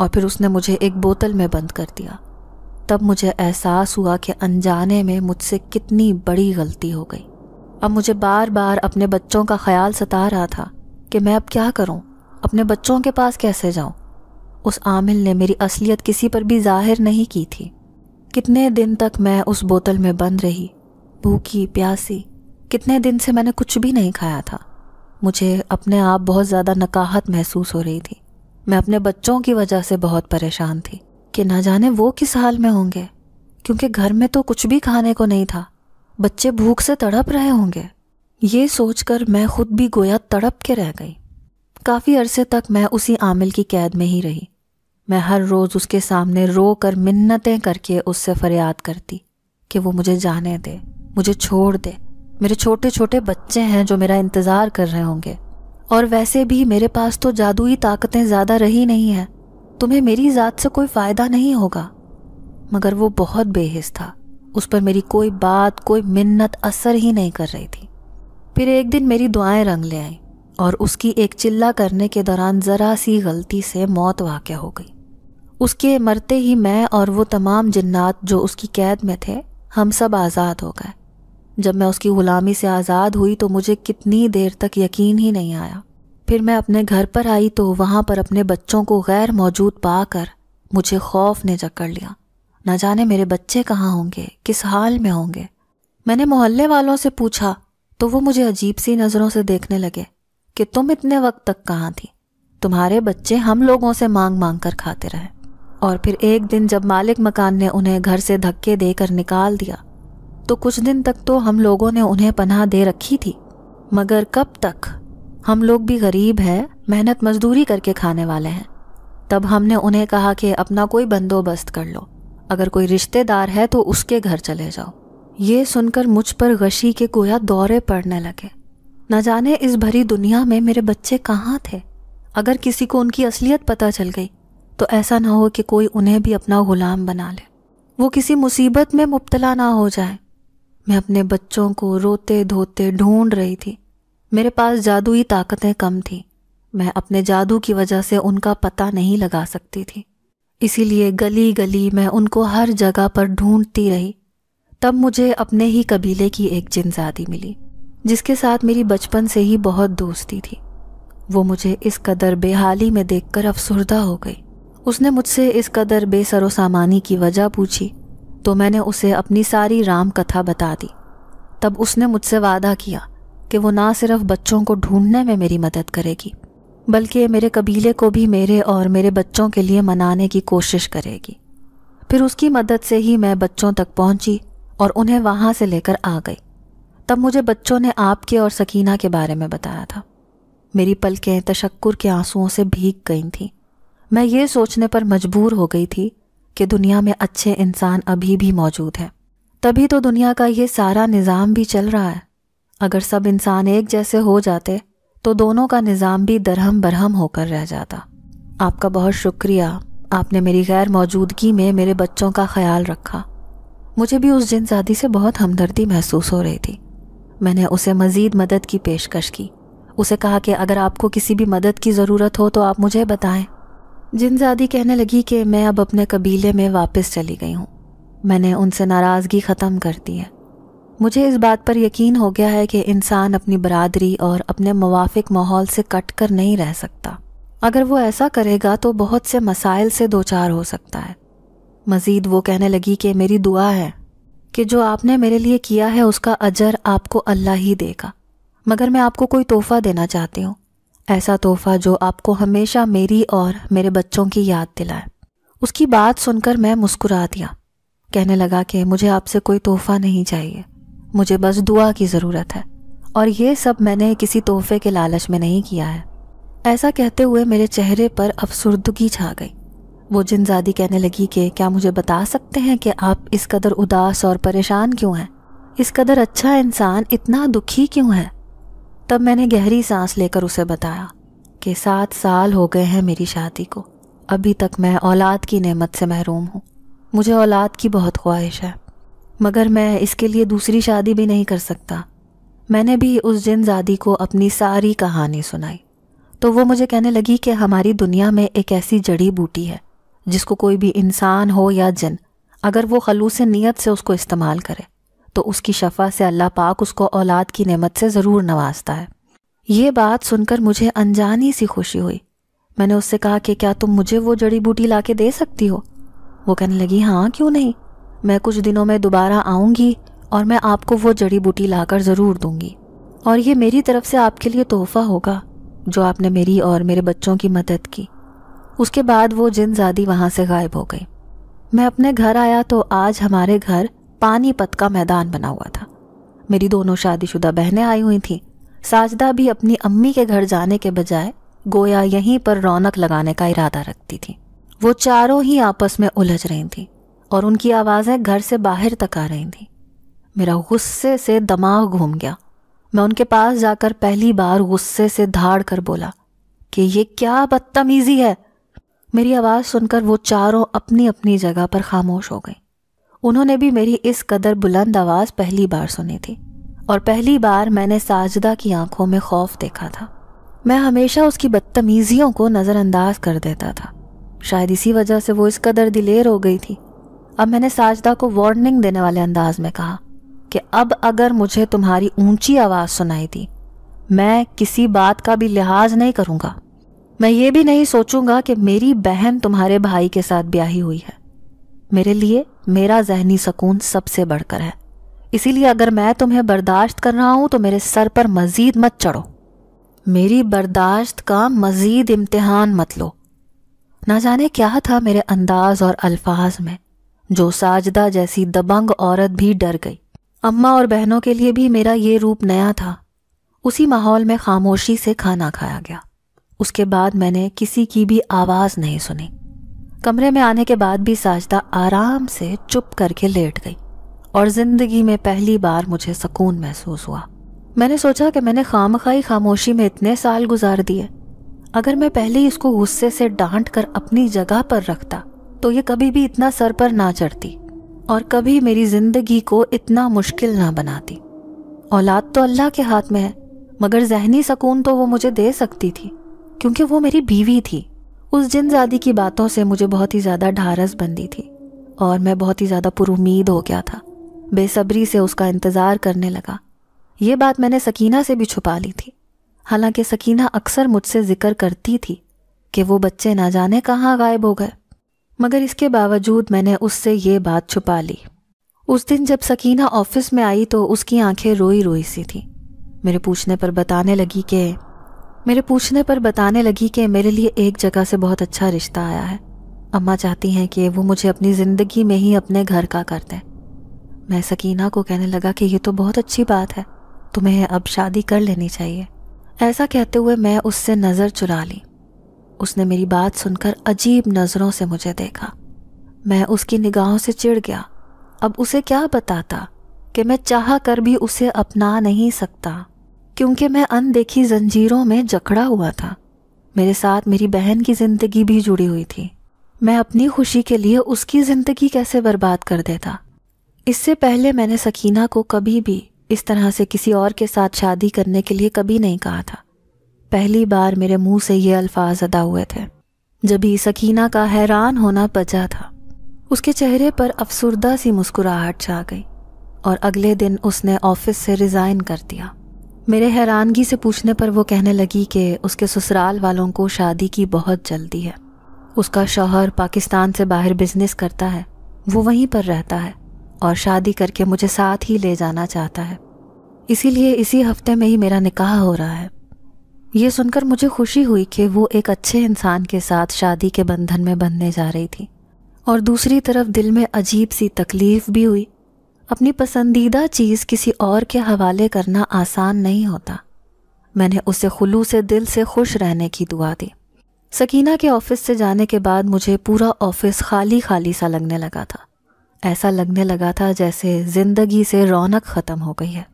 और फिर उसने मुझे एक बोतल में बंद कर दिया तब मुझे एहसास हुआ कि अनजाने में मुझसे कितनी बड़ी गलती हो गई अब मुझे बार बार अपने बच्चों का ख्याल सता रहा था कि मैं अब क्या करूं अपने बच्चों के पास कैसे जाऊं उस आमिल ने मेरी असलियत किसी पर भी जाहिर नहीं की थी कितने दिन तक मैं उस बोतल में बंद रही भूखी प्यासी कितने दिन से मैंने कुछ भी नहीं खाया था मुझे अपने आप बहुत ज़्यादा नकाहत महसूस हो रही थी मैं अपने बच्चों की वजह से बहुत परेशान थी कि ना जाने वो किस हाल में होंगे क्योंकि घर में तो कुछ भी खाने को नहीं था बच्चे भूख से तड़प रहे होंगे ये सोचकर मैं खुद भी गोया तड़प के रह गई काफ़ी अरसे तक मैं उसी आमिल की कैद में ही रही मैं हर रोज़ उसके सामने रो कर मिन्नतें करके उससे फरियाद करती कि वो मुझे जाने दे मुझे छोड़ दे मेरे छोटे छोटे बच्चे हैं जो मेरा इंतज़ार कर रहे होंगे और वैसे भी मेरे पास तो जादुई ताकतें ज़्यादा रही नहीं है तुम्हें मेरी ज़ात से कोई फ़ायदा नहीं होगा मगर वो बहुत बेहिस था उस पर मेरी कोई बात कोई मिन्नत असर ही नहीं कर रही थी फिर एक दिन मेरी दुआएं रंग ले आई और उसकी एक चिल्ला करने के दौरान ज़रा सी गलती से मौत वाक़ हो गई उसके मरते ही मैं और वो तमाम जन्नात जो उसकी कैद में थे हम सब आज़ाद हो गए जब मैं उसकी गुलामी से आज़ाद हुई तो मुझे कितनी देर तक यकीन ही नहीं आया फिर मैं अपने घर पर आई तो वहाँ पर अपने बच्चों को गैर मौजूद पाकर मुझे खौफ ने जकड़ लिया न जाने मेरे बच्चे कहाँ होंगे किस हाल में होंगे मैंने मोहल्ले वालों से पूछा तो वो मुझे अजीब सी नज़रों से देखने लगे कि तुम इतने वक्त तक कहाँ थी तुम्हारे बच्चे हम लोगों से मांग मांग कर खाते रहे और फिर एक दिन जब मालिक मकान ने उन्हें घर से धक्के देकर निकाल दिया तो कुछ दिन तक तो हम लोगों ने उन्हें पनाह दे रखी थी मगर कब तक हम लोग भी गरीब है मेहनत मजदूरी करके खाने वाले हैं तब हमने उन्हें कहा कि अपना कोई बंदोबस्त कर लो अगर कोई रिश्तेदार है तो उसके घर चले जाओ ये सुनकर मुझ पर गशी के गोया दौरे पड़ने लगे न जाने इस भरी दुनिया में मेरे बच्चे कहाँ थे अगर किसी को उनकी असलियत पता चल गई तो ऐसा ना हो कि कोई उन्हें भी अपना गुलाम बना ले वो किसी मुसीबत में मुबतला ना हो जाए मैं अपने बच्चों को रोते धोते ढूंढ रही थी मेरे पास जादुई ताकतें कम थी मैं अपने जादू की वजह से उनका पता नहीं लगा सकती थी इसीलिए गली गली मैं उनको हर जगह पर ढूंढती रही तब मुझे अपने ही कबीले की एक जिनजादी मिली जिसके साथ मेरी बचपन से ही बहुत दोस्ती थी वो मुझे इस कदर बेहाली में देखकर अफसरदा हो गई उसने मुझसे इस कदर बेसरो सामानी की वजह पूछी तो मैंने उसे अपनी सारी राम कथा बता दी तब उसने मुझसे वादा किया कि वो ना सिर्फ बच्चों को ढूंढने में मेरी मदद करेगी बल्कि मेरे कबीले को भी मेरे और मेरे बच्चों के लिए मनाने की कोशिश करेगी फिर उसकी मदद से ही मैं बच्चों तक पहुंची और उन्हें वहां से लेकर आ गई तब मुझे बच्चों ने आपके और सकीना के बारे में बताया था मेरी पलकें तशक्कुर के आंसुओं से भीग गई थीं मैं ये सोचने पर मजबूर हो गई थी कि दुनिया में अच्छे इंसान अभी भी मौजूद हैं तभी तो दुनिया का ये सारा निज़ाम भी चल रहा है अगर सब इंसान एक जैसे हो जाते तो दोनों का निज़ाम भी दरहम बरहम होकर रह जाता आपका बहुत शुक्रिया आपने मेरी गैर मौजूदगी में मेरे बच्चों का ख्याल रखा मुझे भी उस जिनजादी से बहुत हमदर्दी महसूस हो रही थी मैंने उसे मज़ीद मदद की पेशकश की उसे कहा कि अगर आपको किसी भी मदद की ज़रूरत हो तो आप मुझे बताएं जिनजादी कहने लगी कि मैं अब अपने कबीले में वापस चली गई हूँ मैंने उनसे नाराज़गी ख़त्म कर दी है मुझे इस बात पर यकीन हो गया है कि इंसान अपनी बरादरी और अपने मुवाफिक माहौल से कट कर नहीं रह सकता अगर वो ऐसा करेगा तो बहुत से मसाइल से दो चार हो सकता है मज़ीद वो कहने लगी कि मेरी दुआ है कि जो आपने मेरे लिए किया है उसका अजर आपको अल्लाह ही देगा मगर मैं आपको कोई तोहफ़ा देना चाहती हूँ ऐसा तोहफा जो आपको हमेशा मेरी और मेरे बच्चों की याद दिलाए उसकी बात सुनकर मैं मुस्कुरा दिया कहने लगा कि मुझे आपसे कोई तोहफा नहीं चाहिए मुझे बस दुआ की ज़रूरत है और ये सब मैंने किसी तोहफे के लालच में नहीं किया है ऐसा कहते हुए मेरे चेहरे पर अफसरदगी छा गई वो जिनजादी कहने लगी कि क्या मुझे बता सकते हैं कि आप इस कदर उदास और परेशान क्यों हैं इस कदर अच्छा इंसान इतना दुखी क्यों है तब मैंने गहरी सांस लेकर उसे बताया कि सात साल हो गए हैं मेरी शादी को अभी तक मैं औलाद की नेमत से महरूम हूँ मुझे औलाद की बहुत ख्वाहिश है मगर मैं इसके लिए दूसरी शादी भी नहीं कर सकता मैंने भी उस जिन जादी को अपनी सारी कहानी सुनाई तो वो मुझे कहने लगी कि हमारी दुनिया में एक ऐसी जड़ी बूटी है जिसको कोई भी इंसान हो या जिन अगर वो खलूस नीयत से उसको इस्तेमाल करे तो उसकी शफा से अल्लाह पाक उसको औलाद की नेमत से ज़रूर नवाजता है ये बात सुनकर मुझे अनजानी सी खुशी हुई मैंने उससे कहा कि क्या तुम मुझे वो जड़ी बूटी ला दे सकती हो वो कहने लगी हाँ क्यों नहीं मैं कुछ दिनों में दोबारा आऊँगी और मैं आपको वो जड़ी बूटी लाकर ज़रूर दूंगी और ये मेरी तरफ से आपके लिए तोहफा होगा जो आपने मेरी और मेरे बच्चों की मदद की उसके बाद वो जिन जादी वहाँ से गायब हो गई मैं अपने घर आया तो आज हमारे घर पानीपत का मैदान बना हुआ था मेरी दोनों शादीशुदा बहनें आई हुई थीं साजदा भी अपनी अम्मी के घर जाने के बजाय गोया यहीं पर रौनक लगाने का इरादा रखती थी वो चारों ही आपस में उलझ रही थी और उनकी आवाज़ें घर से बाहर तक आ रही थी मेरा गुस्से से दमाग घूम गया मैं उनके पास जाकर पहली बार गुस्से से धाड़ कर बोला कि ये क्या बदतमीजी है मेरी आवाज़ सुनकर वो चारों अपनी अपनी जगह पर खामोश हो गई उन्होंने भी मेरी इस कदर बुलंद आवाज़ पहली बार सुनी थी और पहली बार मैंने साजदा की आंखों में खौफ देखा था मैं हमेशा उसकी बदतमीज़ियों को नज़रअंदाज कर देता था शायद इसी वजह से वो इस कदर दिलेर हो गई थी अब मैंने साजदा को वार्निंग देने वाले अंदाज में कहा कि अब अगर मुझे तुम्हारी ऊंची आवाज़ सुनाई दी मैं किसी बात का भी लिहाज नहीं करूँगा मैं ये भी नहीं सोचूंगा कि मेरी बहन तुम्हारे भाई के साथ ब्याही हुई है मेरे लिए मेरा जहनी सकून सबसे बढ़कर है इसीलिए अगर मैं तुम्हें बर्दाश्त कर रहा हूं तो मेरे सर पर मजीद मत चढ़ो मेरी बर्दाश्त का मजीद इम्तिहान मत लो ना जाने क्या था मेरे अंदाज और अल्फाज में जो साजदा जैसी दबंग औरत भी डर गई अम्मा और बहनों के लिए भी मेरा ये रूप नया था उसी माहौल में खामोशी से खाना खाया गया उसके बाद मैंने किसी की भी आवाज़ नहीं सुनी कमरे में आने के बाद भी साजदा आराम से चुप करके लेट गई और ज़िंदगी में पहली बार मुझे सुकून महसूस हुआ मैंने सोचा कि मैंने खाम खामोशी में इतने साल गुजार दिए अगर मैं पहले ही इसको गुस्से से डांट कर अपनी जगह पर रखता तो ये कभी भी इतना सर पर ना चढ़ती और कभी मेरी ज़िंदगी को इतना मुश्किल ना बनाती औलाद तो अल्लाह के हाथ में है मगर जहनी सकून तो वो मुझे दे सकती थी क्योंकि वो मेरी बीवी थी उस जिनजादी की बातों से मुझे बहुत ही ज़्यादा ढारस बंदी थी और मैं बहुत ही ज़्यादा पुरुमीद हो गया था बेसब्री से उसका इंतज़ार करने लगा ये बात मैंने सकीना से भी छुपा ली थी हालांकि सकीना अक्सर मुझसे जिक्र करती थी कि वो बच्चे ना जाने कहाँ गायब हो गए मगर इसके बावजूद मैंने उससे ये बात छुपा ली उस दिन जब सकीना ऑफिस में आई तो उसकी आंखें रोई रोई सी थी मेरे पूछने पर बताने लगी कि मेरे पूछने पर बताने लगी कि मेरे लिए एक जगह से बहुत अच्छा रिश्ता आया है अम्मा चाहती हैं कि वो मुझे अपनी ज़िंदगी में ही अपने घर का कर दें मैं सकीना को कहने लगा कि ये तो बहुत अच्छी बात है तुम्हें अब शादी कर लेनी चाहिए ऐसा कहते हुए मैं उससे नज़र चुरा ली उसने मेरी बात सुनकर अजीब नज़रों से मुझे देखा मैं उसकी निगाहों से चिढ़ गया अब उसे क्या बताता कि मैं चाह कर भी उसे अपना नहीं सकता क्योंकि मैं अनदेखी जंजीरों में जकड़ा हुआ था मेरे साथ मेरी बहन की ज़िंदगी भी जुड़ी हुई थी मैं अपनी खुशी के लिए उसकी ज़िंदगी कैसे बर्बाद कर देता इससे पहले मैंने सकीना को कभी भी इस तरह से किसी और के साथ शादी करने के लिए कभी नहीं कहा था पहली बार मेरे मुंह से ये अल्फाज अदा हुए थे जब ही सकीना का हैरान होना बचा था उसके चेहरे पर अफसरदा सी मुस्कुराहट छा गई और अगले दिन उसने ऑफिस से रिज़ाइन कर दिया मेरे हैरानगी से पूछने पर वो कहने लगी कि उसके ससुराल वालों को शादी की बहुत जल्दी है उसका शौहर पाकिस्तान से बाहर बिजनेस करता है वो वहीं पर रहता है और शादी करके मुझे साथ ही ले जाना चाहता है इसीलिए इसी हफ्ते में ही मेरा निकाह हो रहा है ये सुनकर मुझे खुशी हुई कि वो एक अच्छे इंसान के साथ शादी के बंधन में बंधने जा रही थी और दूसरी तरफ दिल में अजीब सी तकलीफ भी हुई अपनी पसंदीदा चीज़ किसी और के हवाले करना आसान नहीं होता मैंने उसे खुलू से दिल से खुश रहने की दुआ दी सकीना के ऑफिस से जाने के बाद मुझे पूरा ऑफिस खाली खाली सा लगने लगा था ऐसा लगने लगा था जैसे ज़िंदगी से रौनक ख़त्म हो गई है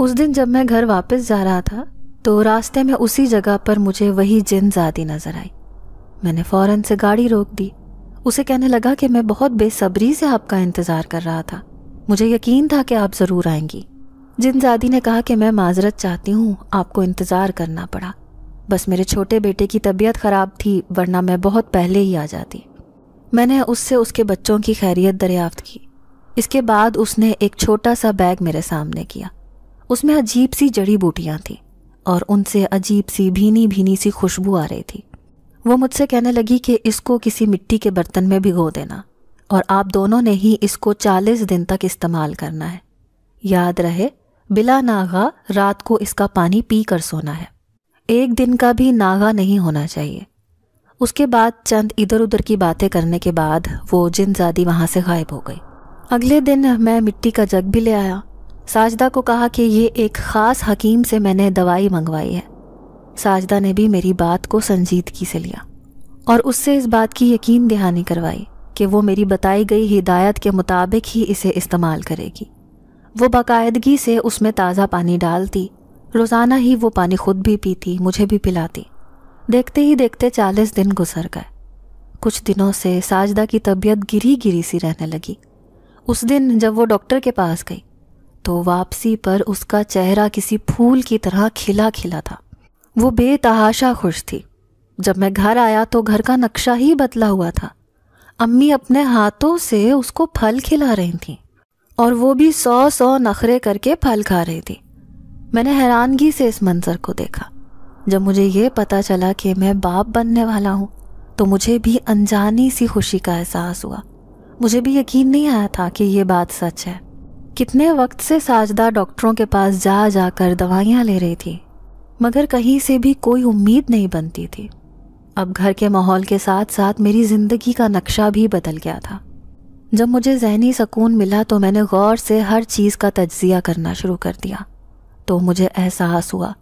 उस दिन जब मैं घर वापस जा रहा था तो रास्ते में उसी जगह पर मुझे वही जिन ज्यादी नज़र आई मैंने फ़ौरन से गाड़ी रोक दी उसे कहने लगा कि मैं बहुत बेसब्री से आपका इंतज़ार कर रहा था मुझे यकीन था कि आप ज़रूर आएंगी जिन जादी ने कहा कि मैं माजरत चाहती हूँ आपको इंतज़ार करना पड़ा बस मेरे छोटे बेटे की तबीयत ख़राब थी वरना मैं बहुत पहले ही आ जाती मैंने उससे उसके बच्चों की खैरियत दरियाफ्त की इसके बाद उसने एक छोटा सा बैग मेरे सामने किया उसमें अजीब सी जड़ी बूटियाँ थी और उनसे अजीब सी भीनी भीनी सी खुशबू आ रही थी वो मुझसे कहने लगी कि इसको किसी मिट्टी के बर्तन में भिगो देना और आप दोनों ने ही इसको 40 दिन तक इस्तेमाल करना है याद रहे बिला नागा रात को इसका पानी पी कर सोना है एक दिन का भी नागा नहीं होना चाहिए उसके बाद चंद इधर उधर की बातें करने के बाद वो जादी वहाँ से गायब हो गई अगले दिन मैं मिट्टी का जग भी ले आया साजदा को कहा कि ये एक ख़ास हकीम से मैंने दवाई मंगवाई है साजदा ने भी मेरी बात को संजीदगी से लिया और उससे इस बात की यकीन दहानी करवाई कि वो मेरी बताई गई हिदायत के मुताबिक ही इसे इस्तेमाल करेगी वो बाकायदगी से उसमें ताज़ा पानी डालती रोज़ाना ही वो पानी खुद भी पीती मुझे भी पिलाती देखते ही देखते चालीस दिन गुजर गए कुछ दिनों से साजदा की तबीयत गिरी गिरी सी रहने लगी उस दिन जब वो डॉक्टर के पास गई तो वापसी पर उसका चेहरा किसी फूल की तरह खिला खिला था वो बेतहाशा खुश थी जब मैं घर आया तो घर का नक्शा ही बदला हुआ था अम्मी अपने हाथों से उसको फल खिला रही थी और वो भी सौ सौ नखरे करके फल खा रही थी मैंने हैरानगी से इस मंजर को देखा जब मुझे ये पता चला कि मैं बाप बनने वाला हूँ तो मुझे भी अनजानी सी खुशी का एहसास हुआ मुझे भी यकीन नहीं आया था कि ये बात सच है कितने वक्त से साजदा डॉक्टरों के पास जा जाकर दवाइयाँ ले रही थी मगर कहीं से भी कोई उम्मीद नहीं बनती थी अब घर के माहौल के साथ साथ मेरी ज़िंदगी का नक्शा भी बदल गया था जब मुझे जहनी सकून मिला तो मैंने गौर से हर चीज़ का तजिया करना शुरू कर दिया तो मुझे एहसास हुआ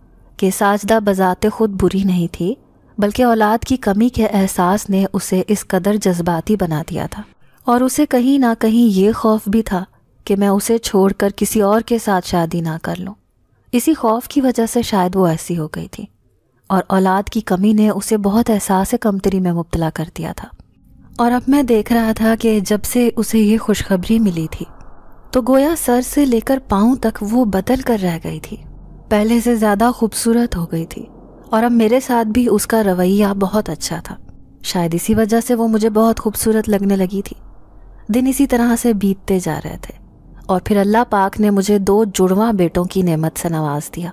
कि साजदा बजाते खुद बुरी नहीं थी बल्कि औलाद की कमी के एहसास ने उसे इस कदर जज्बाती बना दिया था और उसे कहीं ना कहीं ये खौफ भी था कि मैं उसे छोड़कर किसी और के साथ शादी ना कर लूँ इसी खौफ की वजह से शायद वो ऐसी हो गई थी और औलाद की कमी ने उसे बहुत एहसास कमतरी में मुबतला कर दिया था और अब मैं देख रहा था कि जब से उसे ये खुशखबरी मिली थी तो गोया सर से लेकर पाँव तक वो बदल कर रह गई थी पहले से ज़्यादा खूबसूरत हो गई थी और अब मेरे साथ भी उसका रवैया बहुत अच्छा था शायद इसी वजह से वो मुझे बहुत खूबसूरत लगने लगी थी दिन इसी तरह से बीतते जा रहे थे और फिर अल्लाह पाक ने मुझे दो जुड़वा बेटों की नेमत से नवाज दिया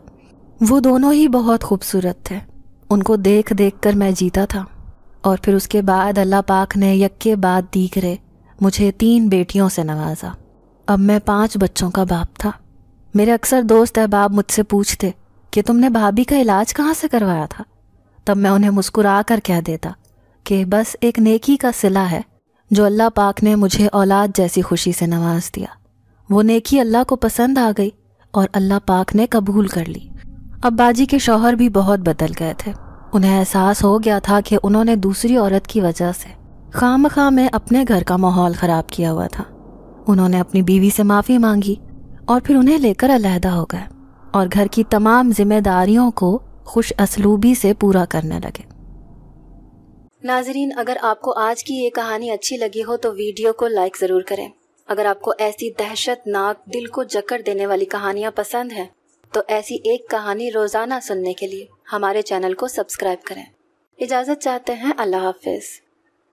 वो दोनों ही बहुत खूबसूरत थे उनको देख देख कर मैं जीता था और फिर उसके बाद अल्लाह पाक ने यक्के बाद दीगरे मुझे तीन बेटियों से नवाजा अब मैं पांच बच्चों का बाप था मेरे अक्सर दोस्त अहबाब मुझसे पूछते कि तुमने भाभी का इलाज कहाँ से करवाया था तब मैं उन्हें मुस्कुरा कर कह देता कि बस एक नेकी का सिला है जो अल्लाह पाक ने मुझे औलाद जैसी खुशी से नवाज दिया वो नेकी अल्लाह को पसंद आ गई और अल्लाह पाक ने कबूल कर ली अब बाजी के शौहर भी बहुत बदल गए थे उन्हें एहसास हो गया था कि उन्होंने दूसरी औरत की वजह से खाम खां में अपने घर का माहौल ख़राब किया हुआ था उन्होंने अपनी बीवी से माफ़ी मांगी और फिर उन्हें लेकर अलहदा हो गए और घर की तमाम जिम्मेदारियों को खुश असलूबी से पूरा करने लगे नाजरीन अगर आपको आज की ये कहानी अच्छी लगी हो तो वीडियो को लाइक ज़रूर करें अगर आपको ऐसी दहशतनाक दिल को जकड़ देने वाली कहानियाँ पसंद है तो ऐसी एक कहानी रोज़ाना सुनने के लिए हमारे चैनल को सब्सक्राइब करें इजाज़त चाहते हैं अल्लाह हाफिज़